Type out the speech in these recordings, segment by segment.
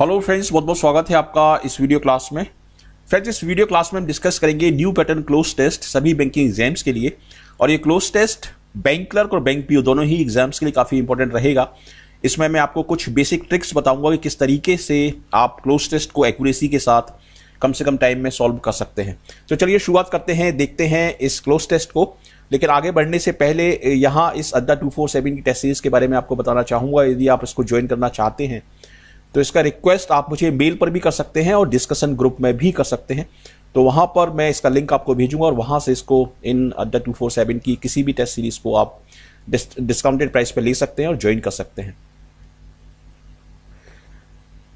Hello friends बहुत बहुत स्वागत है आपका इस वीडियो क्लास में फ्रेंड्स इस वीडियो क्लास में हम डिस्कस करेंगे न्यू पैटर्न क्लोज टेस्ट सभी बैंकिंग एग्जाम्स के लिए और ये क्लोज टेस्ट बैंक क्लर्क और बैंक पीओ दोनों ही एग्जाम्स के लिए काफ़ी इंपॉर्टेंट रहेगा इसमें मैं आपको कुछ बेसिक ट्रिक्स बताऊंगा कि किस तरीके से आप क्लोज टेस्ट को एक्यूरेसी के साथ कम से कम टाइम में सॉल्व कर सकते हैं तो चलिए शुरुआत करते हैं देखते हैं इस क्लोज टेस्ट को लेकिन आगे बढ़ने से पहले यहाँ इस अड्डा टू फोर सेवन की टेस्ट सीरीज के बारे में आपको बताना चाहूँगा यदि आप इसको ज्वाइन करना चाहते हैं तो इसका रिक्वेस्ट आप मुझे मेल पर भी कर सकते हैं और डिस्कशन ग्रुप में भी कर सकते हैं तो वहां पर मैं इसका लिंक आपको भेजूंगा और वहां से इसको इन अड्डा टू फोर सेवन की किसी भी टेस्ट सीरीज को आप डिस्काउंटेड प्राइस पर ले सकते हैं और ज्वाइन कर सकते हैं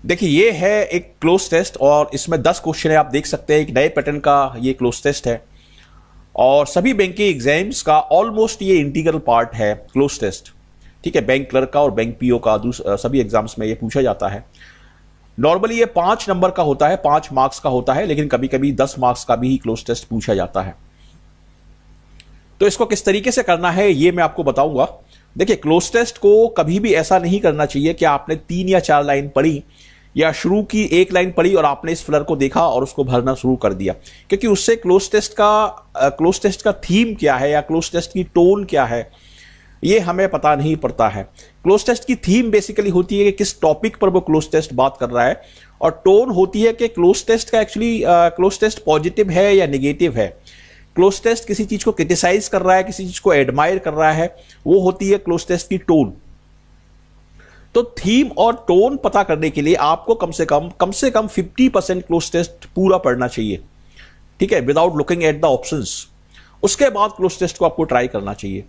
देखिए ये है एक क्लोज टेस्ट और इसमें दस क्वेश्चन है आप देख सकते हैं एक नए पैटर्न का ये क्लोज टेस्ट है और सभी बैंकिंग एग्जाम्स का ऑलमोस्ट ये इंटीग्रल पार्ट है क्लोज टेस्ट ठीक है बैंक क्लर्क का और बैंक पीओ का सभी एग्जाम्स में ये पूछा जाता है नॉर्मली ये पांच नंबर का होता है पांच मार्क्स का होता है लेकिन कभी कभी दस मार्क्स का भी क्लोज टेस्ट पूछा जाता है तो इसको किस तरीके से करना है ये मैं आपको बताऊंगा देखिए क्लोज टेस्ट को कभी भी ऐसा नहीं करना चाहिए कि आपने तीन या चार लाइन पढ़ी या शुरू की एक लाइन पढ़ी और आपने इस फ्लर को देखा और उसको भरना शुरू कर दिया क्योंकि उससे क्लोज टेस्ट का क्लोज टेस्ट का थीम क्या है या क्लोज टेस्ट की टोन क्या है ये हमें पता नहीं पड़ता है क्लोज टेस्ट की थीम बेसिकली होती है कि किस टॉपिक पर वो क्लोज टेस्ट बात कर रहा है और टोन होती है कि क्लोज टेस्ट का एक्चुअली क्लोज टेस्ट पॉजिटिव है या निगेटिव है क्लोज टेस्ट किसी चीज को क्रिटिसाइज कर रहा है किसी चीज को एडमायर कर रहा है वो होती है क्लोज टेस्ट की टोन तो थीम और टोन पता करने के लिए आपको कम से कम कम से कम 50 परसेंट क्लोज टेस्ट पूरा पढ़ना चाहिए ठीक है without looking at the options उसके बाद क्लोज टेस्ट को आपको ट्राई करना चाहिए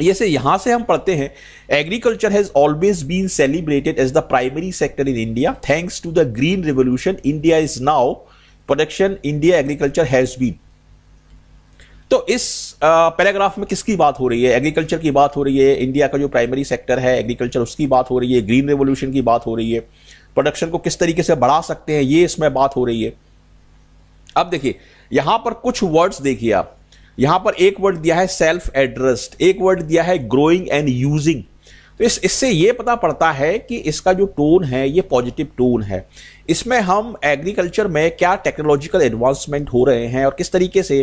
जैसे यहां से हम पढ़ते हैं agriculture has always been celebrated as the primary sector in India thanks to the green revolution India is now production India agriculture has been तो इस पैराग्राफ में किसकी बात हो रही है एग्रीकल्चर की बात हो रही है इंडिया का जो प्राइमरी सेक्टर है एग्रीकल्चर उसकी बात हो रही है ग्रीन रेवोल्यूशन की बात हो रही है प्रोडक्शन को किस तरीके से बढ़ा सकते हैं ये इसमें बात हो रही है अब देखिए यहां पर कुछ वर्ड्स देखिए आप यहां पर एक वर्ड दिया है सेल्फ एड्रेस्ड एक वर्ड दिया है ग्रोइंग एंड यूजिंग तो इस इससे ये पता पड़ता है कि इसका जो टोन है ये पॉजिटिव टोन है इसमें हम एग्रीकल्चर में क्या टेक्नोलॉजिकल एडवांसमेंट हो रहे हैं और किस तरीके से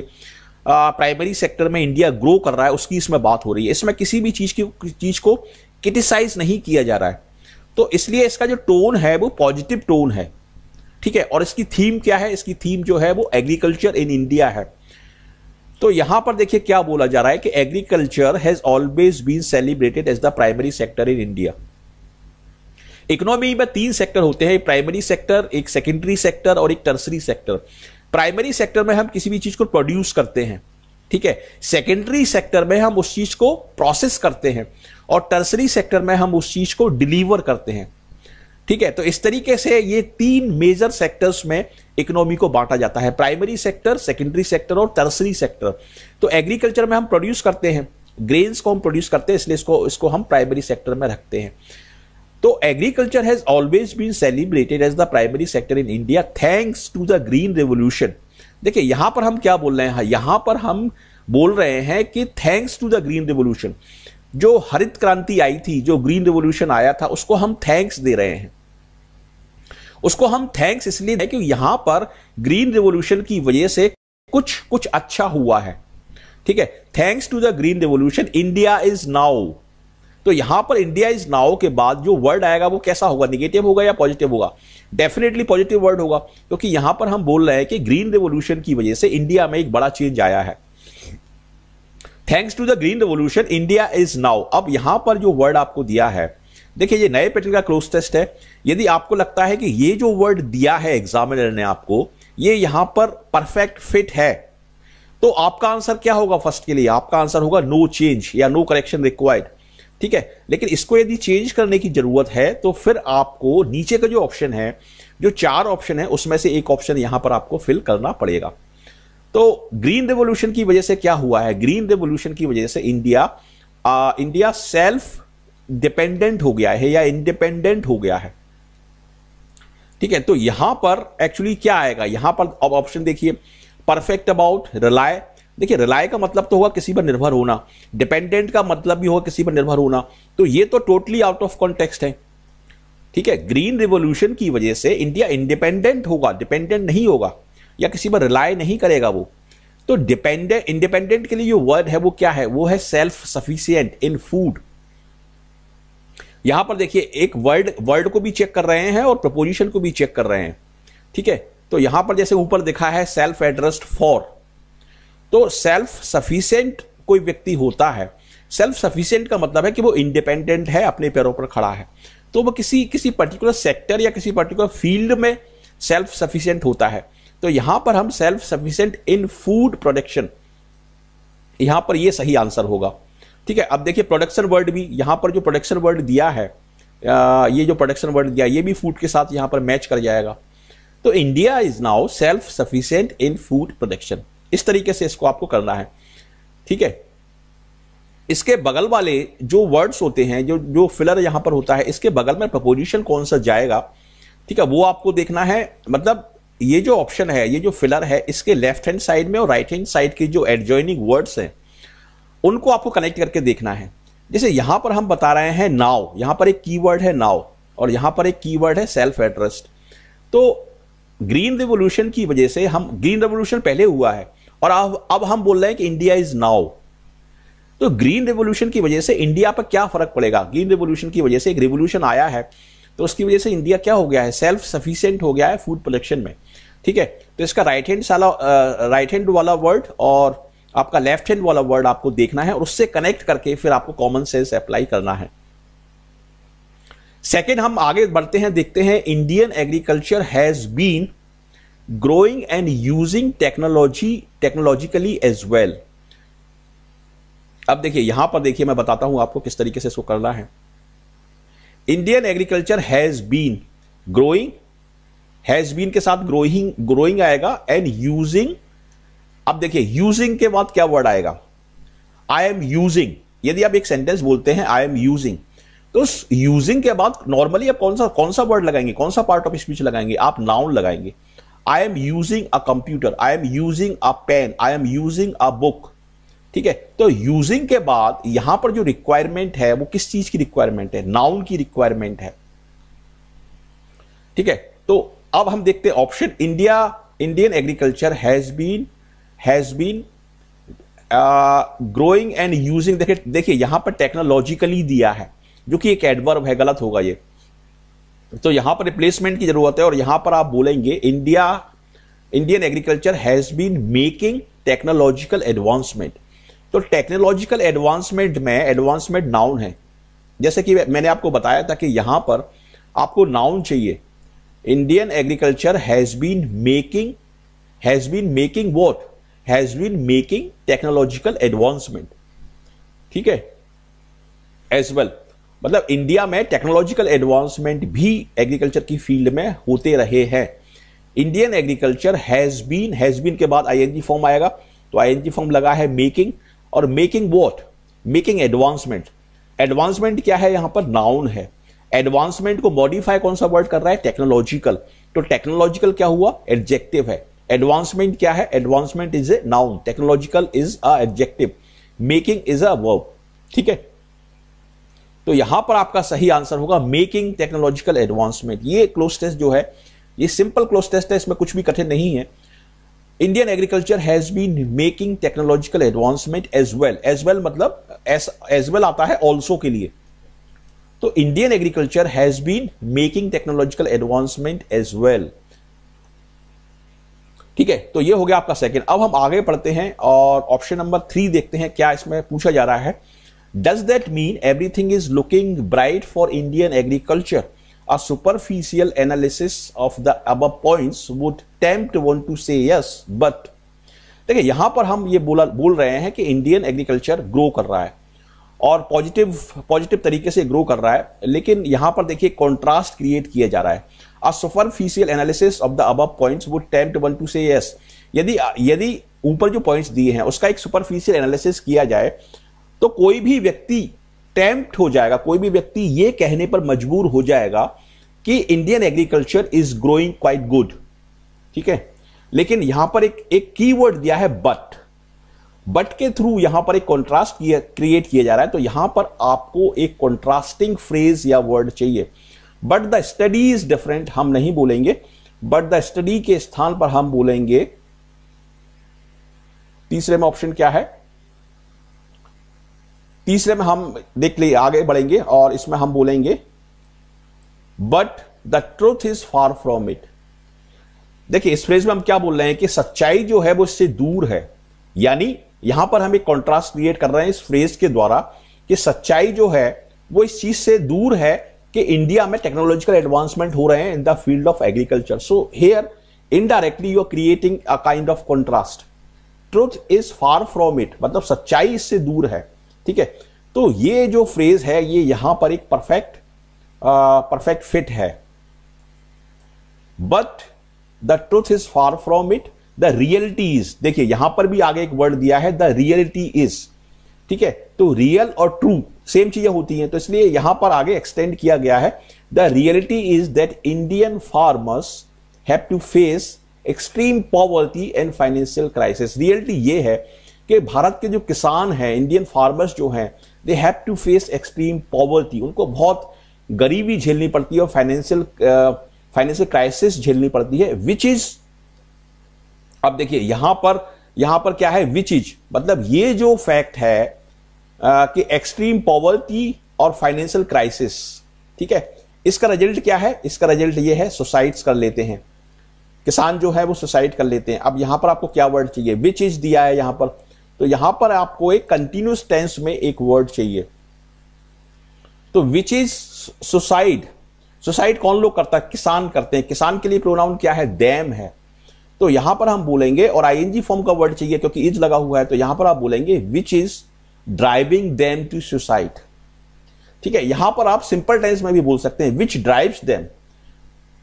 प्राइमरी सेक्टर में इंडिया ग्रो कर रहा है उसकी इसमें बात हो रही है इसमें किसी भी चीज़ की चीज़ को क्रिटिसाइज नहीं किया जा रहा है तो इसलिए इसका जो टोन है वो पॉजिटिव टोन है ठीक है और इसकी थीम क्या है इसकी थीम जो है वो एग्रीकल्चर इन इंडिया है तो यहां पर देखिए क्या बोला जा रहा है कि agriculture has always been celebrated as the primary sector in India economy में तीन सेक्टर होते हैं प्राइमरी सेक्टर एक सेकेंडरी सेक्टर और एक टर्सरी सेक्टर प्राइमरी सेक्टर में हम किसी भी चीज को प्रोड्यूस करते हैं ठीक है सेकेंडरी सेक्टर में हम उस चीज को प्रोसेस करते हैं और टर्सरी सेक्टर में हम उस चीज को डिलीवर करते हैं ठीक है तो इस तरीके से ये तीन मेजर सेक्टर्स में इकोनॉमी को बांटा जाता है प्राइमरी सेक्टर सेकेंडरी सेक्टर और टर्सरी सेक्टर तो एग्रीकल्चर में हम प्रोड्यूस करते हैं ग्रेन्स को हम प्रोड्यूस करते हैं इसलिए इसको इसको हम प्राइमरी सेक्टर में रखते हैं तो agriculture has always been celebrated as the primary sector in India thanks to the green revolution देखिए यहां पर हम क्या बोल रहे हैं यहां पर हम बोल रहे हैं कि thanks to the green revolution जो हरित क्रांति आई थी जो ग्रीन रेवोल्यूशन आया था उसको हम थैंक्स दे रहे हैं उसको हम थैंक्स इसलिए दें क्योंकि पर ग्रीन रिवोल्यूशन की वजह से कुछ कुछ अच्छा हुआ है ठीक है thanks to the green revolution India is now तो यहां पर इंडिया इज नाउ के बाद जो वर्ड आएगा वो कैसा होगा निगेटिव होगा या पॉजिटिव होगा डेफिनेटली पॉजिटिव वर्ड होगा क्योंकि तो यहां पर हम बोल रहे हैं कि ग्रीन रिवोल्यूशन की वजह से इंडिया में एक बड़ा चेंज आया है thanks to the green revolution India is now अब यहां पर जो वर्ड आपको दिया है देखिए ये नए पैटर्न का क्लोज टेस्ट है यदि आपको लगता है कि ये जो वर्ड दिया है एग्जामिनर ने आपको ये यहां पर परफेक्ट फिट है तो आपका आंसर क्या होगा फर्स्ट के लिए आपका आंसर होगा नो चेंज या नो करेक्शन रिक्वायर्ड ठीक है लेकिन इसको यदि चेंज करने की जरूरत है तो फिर आपको नीचे का जो ऑप्शन है जो चार ऑप्शन है उसमें से एक ऑप्शन यहां पर आपको फिल करना पड़ेगा तो ग्रीन रेवोल्यूशन की वजह से क्या हुआ है ग्रीन रेवोल्यूशन की वजह से इंडिया आ, इंडिया सेल्फ डिपेंडेंट हो गया है या इंडिपेंडेंट हो गया है ठीक है तो यहां पर एक्चुअली क्या आएगा यहां पर अब ऑप्शन देखिए परफेक्ट अबाउट रिलाय देखिए रिलाय का मतलब तो होगा किसी पर निर्भर होना डिपेंडेंट का मतलब भी होगा किसी पर निर्भर होना तो ये तो टोटली आउट ऑफ कॉन्टेक्स्ट है ठीक है ग्रीन रिवोल्यूशन की वजह से इंडिया इंडिपेंडेंट होगा डिपेंडेंट नहीं होगा या किसी पर रिलाय नहीं करेगा वो तो डिपेंडेंट इंडिपेंडेंट के लिए जो वर्ड है वो क्या है वो है सेल्फ सफिशियंट इन फूड यहां पर देखिए एक वर्ड वर्ड को भी चेक कर रहे हैं और प्रपोजिशन को भी चेक कर रहे हैं ठीक है तो यहां पर जैसे ऊपर दिखा है सेल्फ एड्रेस्ड फॉर तो सेल्फ सफिशियंट कोई व्यक्ति होता है सेल्फ सफिशियंट का मतलब है कि वो इंडिपेंडेंट है अपने पैरों पर खड़ा है तो वो किसी किसी पर्टिकुलर सेक्टर या किसी पर्टिकुलर फील्ड में सेल्फ सफिशियंट होता है तो यहां पर हम self sufficient in food production यहां पर ये सही आंसर होगा ठीक है अब देखिए प्रोडक्शन वर्ड भी यहां पर जो प्रोडक्शन वर्ड दिया है ये जो प्रोडक्शन वर्ड दिया ये भी फूड के साथ यहां पर मैच कर जाएगा तो India is now self sufficient in food production इस तरीके से इसको आपको करना है ठीक है इसके बगल वाले जो वर्ड्स होते हैं जो जो फिलर यहां पर होता है इसके बगल में प्रपोजिशन कौन सा जाएगा ठीक है वो आपको देखना है मतलब ये जो ऑप्शन है ये जो फिलर है इसके लेफ्ट हैंड साइड में और राइट हैंड साइड के जो एडजॉइनिंग वर्ड्स हैं उनको आपको कनेक्ट करके देखना है जैसे यहां पर हम बता रहे हैं नाव यहां पर एक कीवर्ड है नाव और यहां पर एक कीवर्ड है सेल्फ एड्रेस्ट तो ग्रीन रिवोल्यूशन की वजह से हम ग्रीन रिवोल्यूशन पहले हुआ है और अब अब हम बोल रहे हैं कि इंडिया इज नाउ तो ग्रीन रेवोल्यूशन की वजह से इंडिया पर क्या फर्क पड़ेगा ग्रीन रेवोल्यूशन की वजह से एक रेवोल्यूशन आया है तो उसकी वजह से इंडिया क्या हो गया है सेल्फ सफिशियंट हो गया है फूड प्रोडक्शन में ठीक है तो इसका राइट हैंड साला राइट हैंड वाला वर्ड और आपका लेफ्ट हैंड वाला वर्ड आपको देखना है और उससे कनेक्ट करके फिर आपको कॉमन सेंस अप्लाई करना है सेकेंड हम आगे बढ़ते हैं देखते हैं Indian agriculture has been growing and using technology technologically as well अब देखिए यहां पर देखिए मैं बताता हूं आपको किस तरीके से इसको करना है Indian agriculture has been growing has been के साथ ग्रोइंग ग्रोइंग आएगा एंड यूजिंग अब देखिए यूजिंग के बाद क्या वर्ड आएगा आई एम यूजिंग यदि आप एक सेंटेंस बोलते हैं आई एम यूजिंग तो यूजिंग के बाद नॉर्मली आप कौन सा कौन सा वर्ड लगाएंगे कौन सा पार्ट ऑफ स्पीच लगाएंगे आप नाउन लगाएंगे I am using a computer I am using a pen I am using a book ठीक है तो यूजिंग के बाद यहां पर जो रिक्वायरमेंट है वो किस चीज की रिक्वायरमेंट है नाउन की रिक्वायरमेंट है ठीक है तो अब हम देखते हैं option India Indian agriculture has been has been growing and using देखिए देखिए यहां पर टेक्नोलॉजिकली दिया है जो कि एक एडवर्ब है गलत होगा ये तो यहां पर रिप्लेसमेंट की जरूरत है और यहां पर आप बोलेंगे India Indian agriculture has been making technological advancement तो टेक्नोलॉजिकल एडवांसमेंट में एडवांसमेंट नाउन है जैसे कि मैंने आपको बताया था कि यहां पर आपको नाउन चाहिए Indian agriculture has been making has been making what has been making technological advancement ठीक है एज वेल well. मतलब इंडिया में टेक्नोलॉजिकल एडवांसमेंट भी एग्रीकल्चर की फील्ड में होते रहे हैं Indian agriculture has been has been के बाद आईएनजी फॉर्म आएगा तो आईएनजी फॉर्म लगा है मेकिंग और making what making advancement advancement क्या है यहां पर नाउन है एडवांसमेंट को मॉडिफाई कौन सा वर्ड कर रहा है टेक्नोलॉजिकल तो टेक्नोलॉजिकल क्या हुआ एडजेक्टिव है एडवांसमेंट क्या है advancement is a noun technological is a adjective making is a verb ठीक है तो यहां पर आपका सही आंसर होगा मेकिंग टेक्नोलॉजिकल एडवांसमेंट ये क्लोज टेस्ट जो है ये सिंपल क्लोज टेस्ट है इसमें कुछ भी कठिन नहीं है Indian agriculture has been making technological advancement as well as well मतलब एज वेल आता है ऑल्सो के लिए तो Indian agriculture has been making technological advancement as well ठीक है तो ये हो गया आपका सेकेंड अब हम आगे पढ़ते हैं और ऑप्शन नंबर थ्री देखते हैं क्या इसमें पूछा जा रहा है does that mean everything is looking bright for Indian agriculture superficial analysis of the above point points would tempt one to say yes but देखिए यहां पर हम ये बोला बोल रहे हैं कि इंडियन एग्रीकल्चर ग्रो कर रहा है और पॉजिटिव पॉजिटिव तरीके से ग्रो कर रहा है लेकिन यहां पर देखिए कॉन्ट्रास्ट क्रिएट किया जा रहा है A superficial analysis of the above points would tempt one to say yes. ऊपर जो पॉइंट्स दिए हैं उसका एक सुपरफिशियल एनालिसिस किया जाए तो कोई भी व्यक्ति टेम्प्ट हो जाएगा कोई भी व्यक्ति ये कहने पर मजबूर हो जाएगा कि Indian agriculture is growing quite good ठीक है लेकिन यहां पर एक एक कीवर्ड दिया है बट बट के थ्रू यहां पर एक कॉन्ट्रास्ट क्रिएट किया जा रहा है तो यहां पर आपको एक कॉन्ट्रास्टिंग फ्रेज या वर्ड चाहिए but the study is different हम नहीं बोलेंगे बट द स्टडी के स्थान पर हम बोलेंगे तीसरे में ऑप्शन क्या है तीसरे में हम देख लिए आगे बढ़ेंगे और इसमें हम बोलेंगे but the truth is far from it देखिए इस फ्रेज में हम क्या बोल रहे हैं कि सच्चाई जो है वो इससे दूर है यानी यहां पर हम एक कॉन्ट्रास्ट क्रिएट कर रहे हैं इस फ्रेज के द्वारा कि सच्चाई जो है वो इस चीज से दूर है कि इंडिया में टेक्नोलॉजिकल एडवांसमेंट हो रहे हैं in the field of agriculture so here indirectly you are creating a kind of contrast truth is far from it मतलब सच्चाई इससे दूर है ठीक है तो ये जो फ्रेज है ये यहां पर एक परफेक्ट परफेक्ट फिट है but the truth is far from it the reality is देखिए यहां पर भी आगे एक वर्ड दिया है द रियलिटी इज ठीक है तो रियल और ट्रू सेम चीजें होती हैं तो इसलिए यहां पर आगे एक्सटेंड किया गया है the reality is that Indian farmers have to face extreme poverty and financial crisis reality ये है कि भारत के जो किसान हैं इंडियन फार्मर्स जो हैं they have to face extreme poverty उनको बहुत गरीबी झेलनी पड़ती है और फाइनेंशियल फाइनेंशियल क्राइसिस झेलनी पड़ती है विच इज अब देखिए यहां पर यहां पर क्या है विच इज मतलब ये जो फैक्ट है कि एक्सट्रीम पॉवर्टी और फाइनेंशियल क्राइसिस ठीक है इसका रिजल्ट क्या है इसका रिजल्ट ये है सुसाइड्स कर लेते हैं किसान जो है वो सुसाइड कर लेते हैं अब यहां पर आपको क्या वर्ड चाहिए विच इज दिया है यहां पर तो यहां पर आपको एक कंटिन्यूस टेंस में एक वर्ड चाहिए तो विच इज सुसाइड सुसाइड कौन लोग करता है किसान करते हैं किसान के लिए प्रोनाउन क्या है डैम है तो यहां पर हम बोलेंगे और आईएनजी फॉर्म का वर्ड चाहिए क्योंकि इज लगा हुआ है तो यहां पर आप बोलेंगे which is driving them to suicide ठीक है यहां पर आप सिंपल टेंस में भी बोल सकते हैं विच ड्राइव्स देम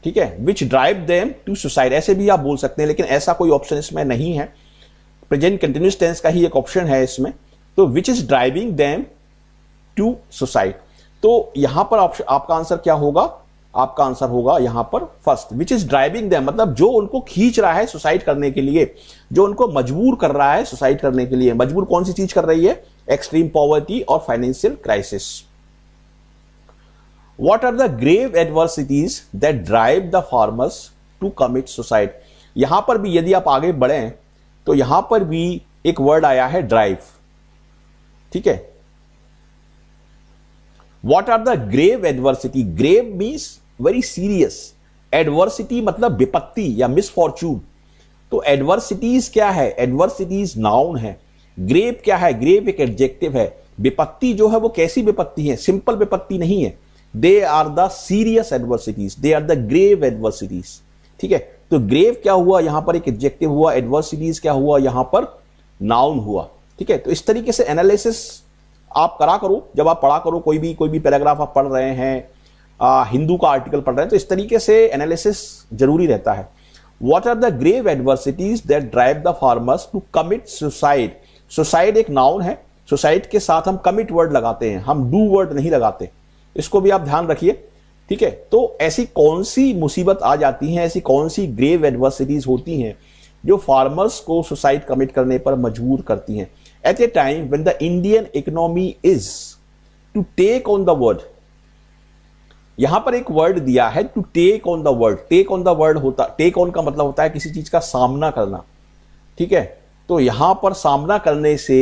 ठीक है which drive them to suicide ऐसे भी आप बोल सकते हैं लेकिन ऐसा कोई ऑप्शन इसमें नहीं है प्रेजेंट कंटिन्यूस टेंस का ही एक ऑप्शन है इसमें तो which is driving them to suicide तो यहां पर ऑप्शन आपका आंसर क्या होगा आपका आंसर होगा यहां पर first which is driving them मतलब जो उनको खींच रहा है सुसाइड करने के लिए जो उनको मजबूर कर रहा है सुसाइड करने के लिए मजबूर कौन सी चीज कर रही है एक्सट्रीम पॉवर्टी और financial crisis What are the grave adversities that drive the farmers to commit suicide? यहां पर भी यदि आप आगे बढ़े तो यहां पर भी एक वर्ड आया है ड्राइव ठीक है what are the grave adversity grave means very serious adversity मतलब विपत्ति या मिसफॉर्चून तो एडवर्सिटीज क्या है एडवर्सिटीज नाउन है ग्रेव क्या है ग्रेव एक एडजेक्टिव है विपत्ति जो है वो कैसी विपत्ति है सिंपल विपत्ति नहीं है they are the serious adversities they are the grave adversities ठीक है तो ग्रेव क्या हुआ यहां पर एक एडजेक्टिव हुआ एडवर्सिटीज क्या हुआ यहां पर नाउन हुआ ठीक है तो इस तरीके से एनालिसिस आप करा करो जब आप पढ़ा करो कोई भी कोई भी पैराग्राफ आप पढ़ रहे हैं आ, हिंदू का आर्टिकल पढ़ रहे हैं तो इस तरीके से एनालिसिस जरूरी रहता है what are the grave adversities that drive the farmers to commit suicide suicide एक नाउन है सुसाइड के साथ हम कमिट वर्ड लगाते हैं हम डू वर्ड नहीं लगाते इसको भी आप ध्यान रखिए ठीक है तो ऐसी कौन सी मुसीबत आ जाती है ऐसी कौन सी ग्रेव एडवर्सिटीज होती हैं जो फार्मर्स को सुसाइड कमिट करने पर मजबूर करती हैं at a time when the Indian economy is to take on the word यहां पर एक वर्ड दिया है to take on the word take on the word होता टेक ऑन का मतलब होता है किसी चीज का सामना करना ठीक है तो यहां पर सामना करने से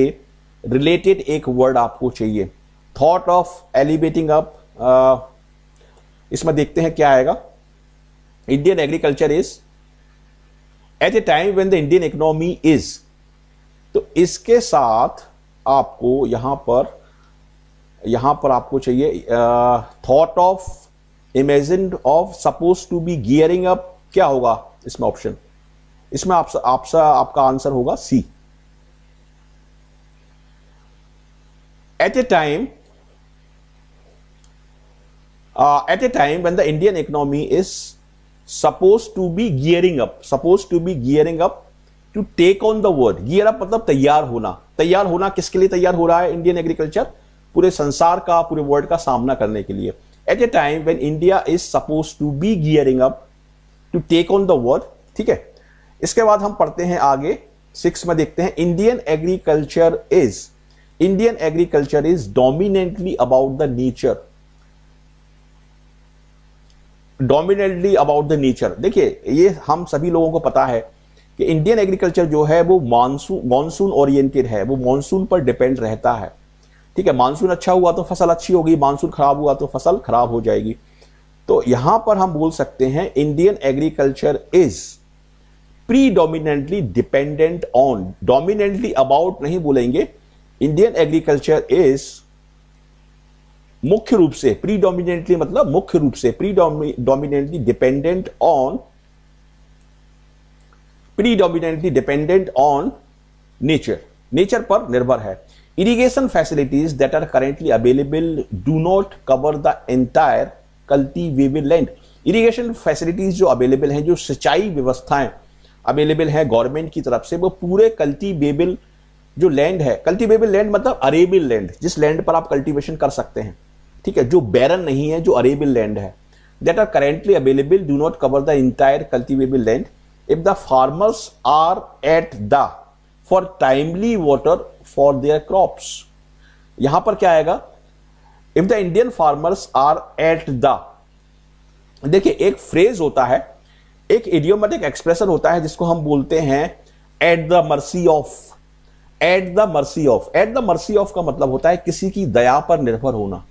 रिलेटेड एक वर्ड आपको चाहिए थॉट ऑफ एलिवेटिंग अप इसमें देखते हैं क्या आएगा Indian agriculture is at a time when the Indian economy is तो इसके साथ आपको यहां पर यहां पर आपको चाहिए thought of imagine of suppose to be gearing up क्या होगा इसमें ऑप्शन इसमें आप, आपसा आपका आंसर होगा see at a time at a time when the Indian economy is suppose to be gearing up suppose to be gearing up to take on the world gear up मतलब तैयार होना तैयार होना किसके लिए तैयार हो रहा है इंडियन एग्रीकल्चर पूरे संसार का पूरे वर्ल्ड का सामना करने के लिए at a time when India is suppose to be gearing up to take on the world ठीक है इसके बाद हम पढ़ते हैं आगे सिक्स में देखते हैं Indian agriculture is Indian agriculture is dominantly about the nature dominantly about the nature देखिए ये हम सभी लोगों को पता है कि इंडियन एग्रीकल्चर जो है वो मानसून मानसून ओरिएंटेड है वो मानसून पर डिपेंड रहता है ठीक है मानसून अच्छा हुआ तो फसल अच्छी होगी मानसून खराब हुआ तो फसल खराब हो जाएगी तो यहां पर हम बोल सकते हैं Indian agriculture is predominantly dependent on dominantly about नहीं बोलेंगे इंडियन एग्रीकल्चर इज मुख्य रूप से प्रीडोमिनेंटली मतलब मुख्य रूप से predominantly dependent on predominantly dependent on nature nature पर निर्भर है irrigation facilities that are currently available do not cover the entire cultivable land irrigation facilities जो अवेलेबल हैं जो सिंचाई व्यवस्थाएं अवेलेबल है गवर्नमेंट की तरफ से वो पूरे कल्टीबेबल जो लैंड है कल्टीबेबल लैंड मतलब अरेबिल लैंड जिस लैंड पर आप कल्टीवेशन कर सकते हैं ठीक है जो बैरन नहीं है जो अरेबिल लैंड है that are currently available do not cover the entire cultivable land if the farmers are at the for timely water for their crops यहां पर क्या आएगा if the Indian farmers are at the देखिए एक phrase होता है एक एडियोमेटिक expression होता है जिसको हम बोलते हैं at the mercy of at the mercy of at the mercy of का मतलब होता है किसी की दया पर निर्भर होना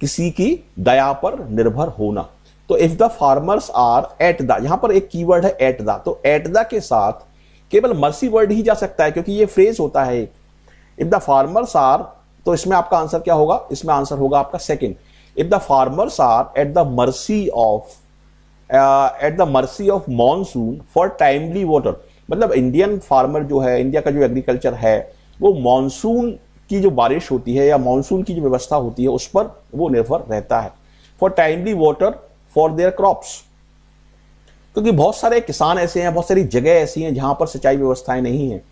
किसी की दया पर निर्भर होना तो if the farmers are at the यहां पर एक कीवर्ड है एट द तो एट द के साथ केवल मर्सी वर्ड ही जा सकता है क्योंकि ये फ्रेज होता है इफ द फार्मर्स आर तो इसमें आपका आंसर क्या होगा इसमें आंसर होगा आपका second if the farmers are at the mercy of at the mercy of monsoon for timely water मतलब इंडियन फार्मर जो है इंडिया का जो एग्रीकल्चर है वो मानसून की जो बारिश होती है या मानसून की जो व्यवस्था होती है उस पर वो निर्भर रहता है for timely water for their crops क्योंकि बहुत सारे किसान ऐसे हैं बहुत सारी जगह ऐसी हैं जहां पर सिंचाई व्यवस्थाएं नहीं है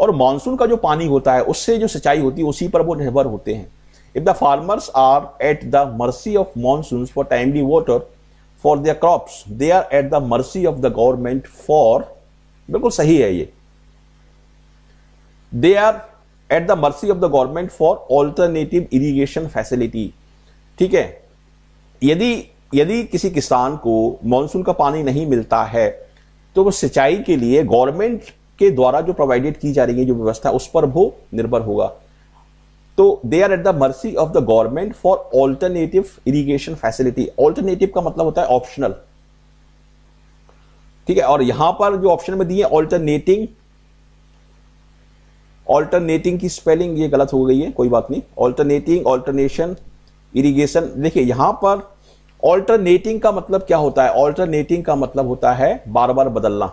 और मानसून का जो पानी होता है उससे जो सिंचाई होती है उसी पर वो निर्भर होते हैं if the farmers are at the mercy of monsoon for timely water for their crops they are at the mercy of the government for बिल्कुल सही है ये they are at the mercy of the government for alternative irrigation facility ठीक है यदि यदि किसी किसान को मानसून का पानी नहीं मिलता है तो वो सिंचाई के लिए गवर्नमेंट के द्वारा जो प्रोवाइडेड की जा रही है जो व्यवस्था उस पर वो निर्भर होगा तो they are at the mercy of the government for alternative irrigation facility alternative का मतलब होता है ऑप्शनल ठीक है और यहां पर जो ऑप्शन में दिए ऑल्टरनेटिंग ऑल्टरनेटिंग की स्पेलिंग ये गलत हो गई है कोई बात नहीं ऑल्टरनेटिंग ऑल्टरनेशन इरीगेशन देखिए यहां पर ऑल्टरनेटिंग का मतलब क्या होता है ऑल्टरनेटिंग का मतलब होता है बार बार बदलना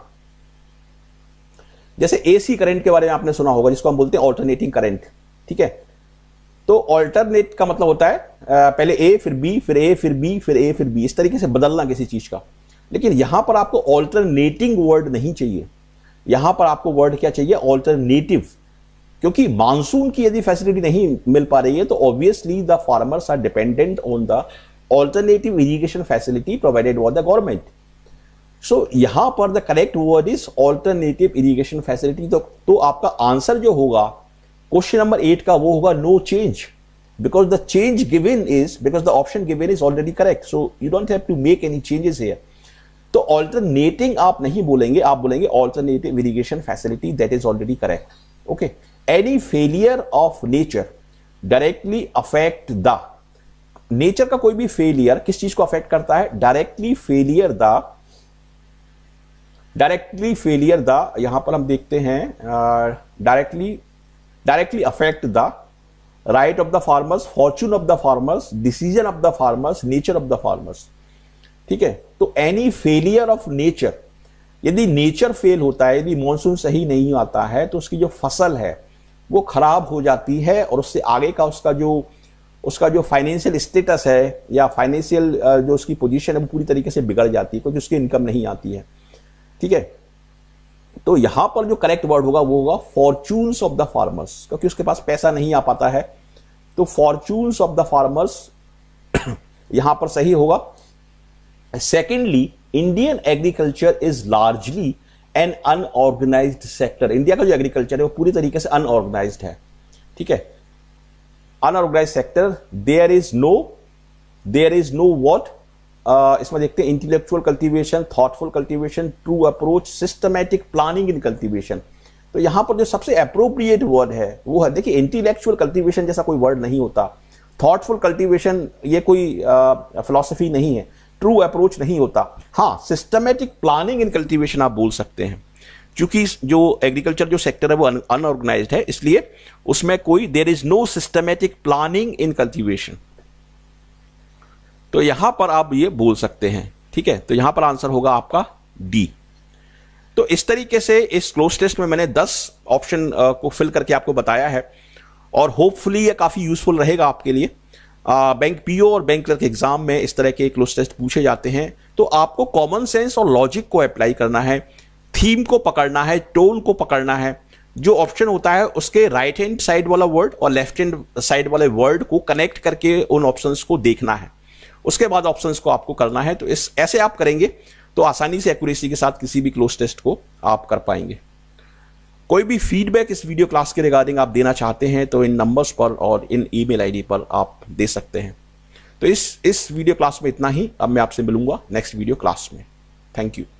जैसे एसी करंट के बारे में आपने सुना होगा जिसको हम बोलते हैं ऑल्टरनेटिंग करंट ठीक है तो ऑल्टरनेट का मतलब होता है पहले ए फिर बी फिर ए फिर बी फिर ए फिर बी इस तरीके से बदलना किसी चीज़ का लेकिन यहां पर आपको ऑल्टरनेटिंग वर्ड नहीं चाहिए यहां पर आपको वर्ड क्या चाहिए ऑल्टरनेटिव क्योंकि मानसून की यदि फैसिलिटी नहीं मिल पा रही है तो obviously the farmers are dependent on the alternative irrigation facility provided by the government so यहां पर the correct word is alternative irrigation facility तो आपका आंसर जो होगा क्वेश्चन नंबर एट का वो होगा no change because the change given is because the option given is already correct so you don't have to make any changes here तो alternating आप नहीं बोलेंगे आप बोलेंगे alternative irrigation facility that is already correct okay any failure of nature directly affect the nature का कोई भी failure किस चीज को अफेक्ट करता है directly failure the directly failure the यहां पर हम देखते हैं directly uh, directly affect the right of the farmers fortune of the farmers decision of the farmers nature of the farmers ठीक है तो एनी फेलियर ऑफ नेचर यदि nature fail होता है यदि मॉनसून सही नहीं आता है तो उसकी जो फसल है वो खराब हो जाती है और उससे आगे का उसका जो उसका जो फाइनेंशियल स्टेटस है या फाइनेंशियल जो उसकी पोजीशन है वो पूरी तरीके से बिगड़ जाती है क्योंकि उसकी इनकम नहीं आती है ठीक है तो यहां पर जो करेक्ट वर्ड होगा वो होगा फॉर्चून ऑफ द फार्मर्स क्योंकि उसके पास पैसा नहीं आ पाता है तो फॉर्चून ऑफ द फार्मर्स यहां पर सही होगा secondly Indian agriculture is largely an unorganise sector India का जो एग्रीकल्चर है वो पूरी तरीके से अनऑर्गेनाइज है ठीक है unorganise sector there is no there is no what इसमें देखते हैं intellectual cultivation thoughtful cultivation true approach systematic planning in cultivation तो यहाँ पर जो सबसे अप्रोप्रिएट वर्ड है वो है देखिए इंटेलेक्चुअल कल्टीवेशन जैसा कोई वर्ड नहीं होता थॉटफुल कल्टीवेशन ये कोई फिलोसफी नहीं है ट्रू अप्रोच नहीं होता हाँ सिस्टमेटिक प्लानिंग इन कल्टीवेशन आप बोल सकते हैं क्योंकि जो एग्रीकल्चर जो सेक्टर है वो अनऑर्गेनाइज है इसलिए उसमें कोई there is no systematic planning in cultivation तो यहां पर आप ये बोल सकते हैं ठीक है तो यहां पर आंसर होगा आपका डी तो इस तरीके से इस क्लोज टेस्ट में मैंने 10 ऑप्शन को फिल करके आपको बताया है और होपफुली ये काफ़ी यूजफुल रहेगा आपके लिए आ, बैंक पीओ और बैंक क्लर्क एग्जाम में इस तरह के क्लोज टेस्ट पूछे जाते हैं तो आपको कॉमन सेंस और लॉजिक को अप्लाई करना है थीम को पकड़ना है टोन को पकड़ना है जो ऑप्शन होता है उसके राइट हैंड साइड वाला वर्ड और लेफ्ट हैंड साइड वाले वर्ड को कनेक्ट करके उन ऑप्शंस को देखना है उसके बाद ऑप्शन को आपको करना है तो इस ऐसे आप करेंगे तो आसानी से एक्यूरेसी के साथ किसी भी क्लोज टेस्ट को आप कर पाएंगे कोई भी फीडबैक इस वीडियो क्लास के रिगार्डिंग आप देना चाहते हैं तो इन नंबर्स पर और इन ईमेल आईडी पर आप दे सकते हैं तो इस इस वीडियो क्लास में इतना ही अब मैं आपसे मिलूंगा नेक्स्ट वीडियो क्लास में थैंक यू